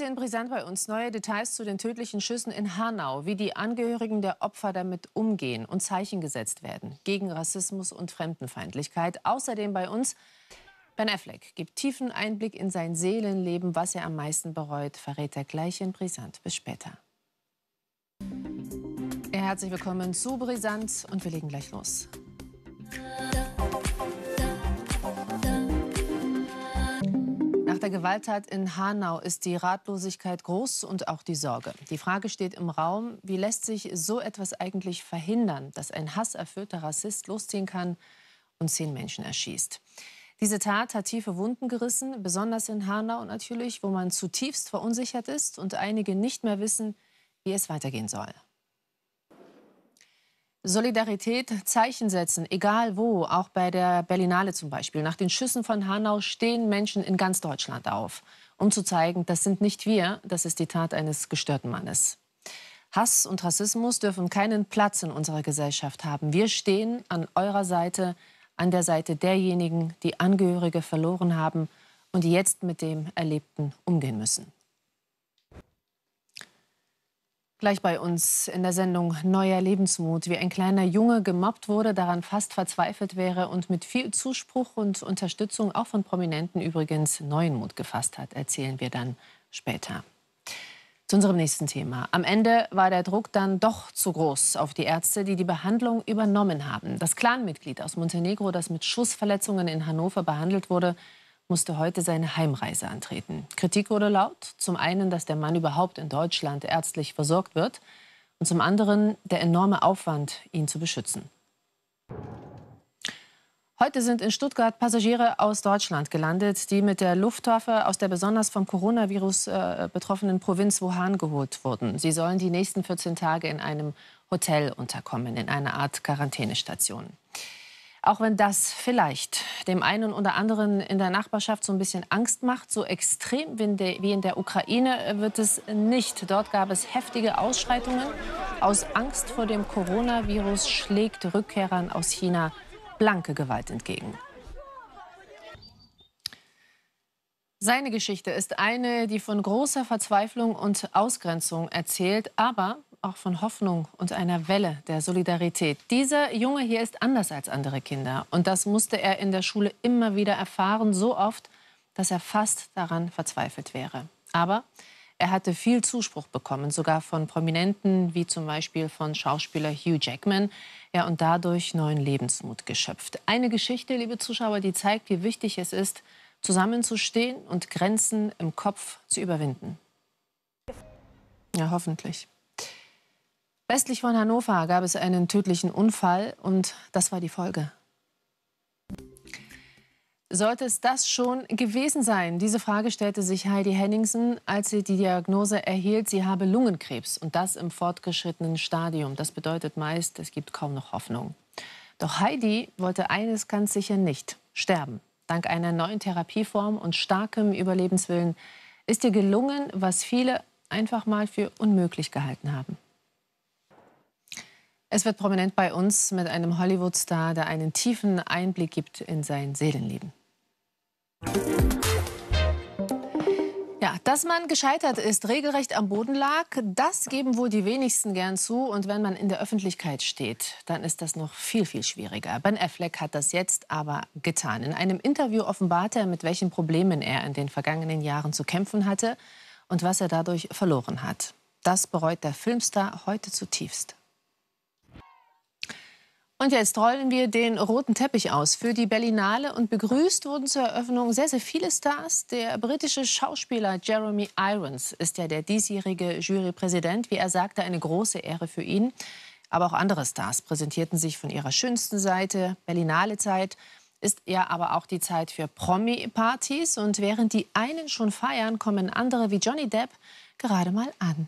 Heute in Brisant bei uns neue Details zu den tödlichen Schüssen in Hanau, wie die Angehörigen der Opfer damit umgehen und Zeichen gesetzt werden gegen Rassismus und Fremdenfeindlichkeit. Außerdem bei uns Ben Affleck gibt tiefen Einblick in sein Seelenleben, was er am meisten bereut, verrät er gleich in Brisant. Bis später. Herzlich willkommen zu Brisant und wir legen gleich los. Nach der Gewalttat in Hanau ist die Ratlosigkeit groß und auch die Sorge. Die Frage steht im Raum, wie lässt sich so etwas eigentlich verhindern, dass ein hasserfüllter Rassist losziehen kann und zehn Menschen erschießt. Diese Tat hat tiefe Wunden gerissen, besonders in Hanau natürlich, wo man zutiefst verunsichert ist und einige nicht mehr wissen, wie es weitergehen soll. Solidarität Zeichen setzen, egal wo, auch bei der Berlinale zum Beispiel. Nach den Schüssen von Hanau stehen Menschen in ganz Deutschland auf, um zu zeigen, das sind nicht wir, das ist die Tat eines gestörten Mannes. Hass und Rassismus dürfen keinen Platz in unserer Gesellschaft haben. Wir stehen an eurer Seite, an der Seite derjenigen, die Angehörige verloren haben und jetzt mit dem Erlebten umgehen müssen. Gleich bei uns in der Sendung Neuer Lebensmut, wie ein kleiner Junge gemobbt wurde, daran fast verzweifelt wäre und mit viel Zuspruch und Unterstützung auch von Prominenten übrigens neuen Mut gefasst hat, erzählen wir dann später. Zu unserem nächsten Thema. Am Ende war der Druck dann doch zu groß auf die Ärzte, die die Behandlung übernommen haben. Das Clanmitglied aus Montenegro, das mit Schussverletzungen in Hannover behandelt wurde, musste heute seine Heimreise antreten. Kritik wurde laut, zum einen, dass der Mann überhaupt in Deutschland ärztlich versorgt wird und zum anderen der enorme Aufwand, ihn zu beschützen. Heute sind in Stuttgart Passagiere aus Deutschland gelandet, die mit der Luftwaffe aus der besonders vom Coronavirus äh, betroffenen Provinz Wuhan geholt wurden. Sie sollen die nächsten 14 Tage in einem Hotel unterkommen, in einer Art Quarantänestation. Auch wenn das vielleicht dem einen oder anderen in der Nachbarschaft so ein bisschen Angst macht, so extrem wie in der Ukraine äh, wird es nicht. Dort gab es heftige Ausschreitungen. Aus Angst vor dem Coronavirus schlägt Rückkehrern aus China blanke Gewalt entgegen. Seine Geschichte ist eine, die von großer Verzweiflung und Ausgrenzung erzählt, aber auch von Hoffnung und einer Welle der Solidarität. Dieser Junge hier ist anders als andere Kinder. Und das musste er in der Schule immer wieder erfahren, so oft, dass er fast daran verzweifelt wäre. Aber er hatte viel Zuspruch bekommen, sogar von Prominenten wie zum Beispiel von Schauspieler Hugh Jackman. Ja, und dadurch neuen Lebensmut geschöpft. Eine Geschichte, liebe Zuschauer, die zeigt, wie wichtig es ist, zusammenzustehen und Grenzen im Kopf zu überwinden. Ja, hoffentlich. Westlich von Hannover gab es einen tödlichen Unfall und das war die Folge. Sollte es das schon gewesen sein? Diese Frage stellte sich Heidi Henningsen, als sie die Diagnose erhielt, sie habe Lungenkrebs und das im fortgeschrittenen Stadium. Das bedeutet meist, es gibt kaum noch Hoffnung. Doch Heidi wollte eines ganz sicher nicht, sterben. Dank einer neuen Therapieform und starkem Überlebenswillen ist ihr gelungen, was viele einfach mal für unmöglich gehalten haben. Es wird prominent bei uns mit einem Hollywood-Star, der einen tiefen Einblick gibt in sein Seelenleben. Ja, dass man gescheitert ist, regelrecht am Boden lag, das geben wohl die wenigsten gern zu. Und wenn man in der Öffentlichkeit steht, dann ist das noch viel, viel schwieriger. Ben Affleck hat das jetzt aber getan. In einem Interview offenbart er, mit welchen Problemen er in den vergangenen Jahren zu kämpfen hatte und was er dadurch verloren hat. Das bereut der Filmstar heute zutiefst. Und jetzt rollen wir den roten Teppich aus für die Berlinale und begrüßt wurden zur Eröffnung sehr, sehr viele Stars. Der britische Schauspieler Jeremy Irons ist ja der diesjährige Jurypräsident. Wie er sagte, eine große Ehre für ihn. Aber auch andere Stars präsentierten sich von ihrer schönsten Seite. Berlinale-Zeit ist ja aber auch die Zeit für Promi-Partys. Und während die einen schon feiern, kommen andere wie Johnny Depp gerade mal an.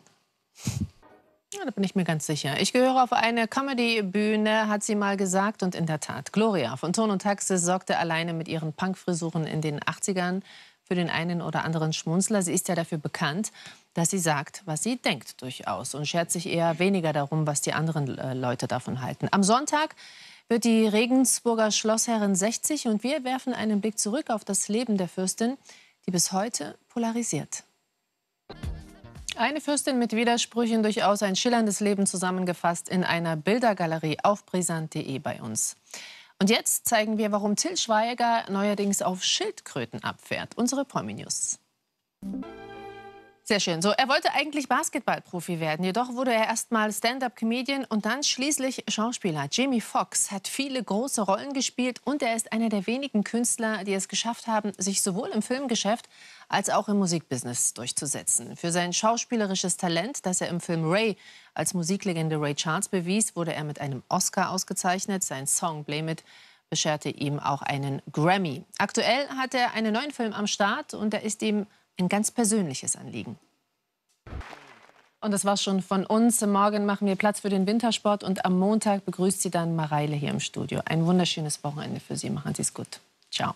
Ja, da bin ich mir ganz sicher. Ich gehöre auf eine Comedy-Bühne, hat sie mal gesagt. Und in der Tat, Gloria von Ton und Taxis sorgte alleine mit ihren Punk-Frisuren in den 80ern für den einen oder anderen Schmunzler. Sie ist ja dafür bekannt, dass sie sagt, was sie denkt durchaus und schert sich eher weniger darum, was die anderen äh, Leute davon halten. Am Sonntag wird die Regensburger Schlossherrin 60 und wir werfen einen Blick zurück auf das Leben der Fürstin, die bis heute polarisiert. Eine Fürstin mit Widersprüchen, durchaus ein schillerndes Leben zusammengefasst in einer Bildergalerie auf brisant.de bei uns. Und jetzt zeigen wir, warum Till Schweiger neuerdings auf Schildkröten abfährt. Unsere Promi News. Sehr schön. So, er wollte eigentlich Basketballprofi werden, jedoch wurde er erstmal Stand-up-Comedian und dann schließlich Schauspieler. Jamie Foxx hat viele große Rollen gespielt und er ist einer der wenigen Künstler, die es geschafft haben, sich sowohl im Filmgeschäft als auch im Musikbusiness durchzusetzen. Für sein schauspielerisches Talent, das er im Film Ray als Musiklegende Ray Charles bewies, wurde er mit einem Oscar ausgezeichnet. Sein Song Blame It bescherte ihm auch einen Grammy. Aktuell hat er einen neuen Film am Start und er ist ihm ein ganz persönliches Anliegen. Und das war's schon von uns. Morgen machen wir Platz für den Wintersport und am Montag begrüßt Sie dann Mareile hier im Studio. Ein wunderschönes Wochenende für Sie. Machen Sie es gut. Ciao.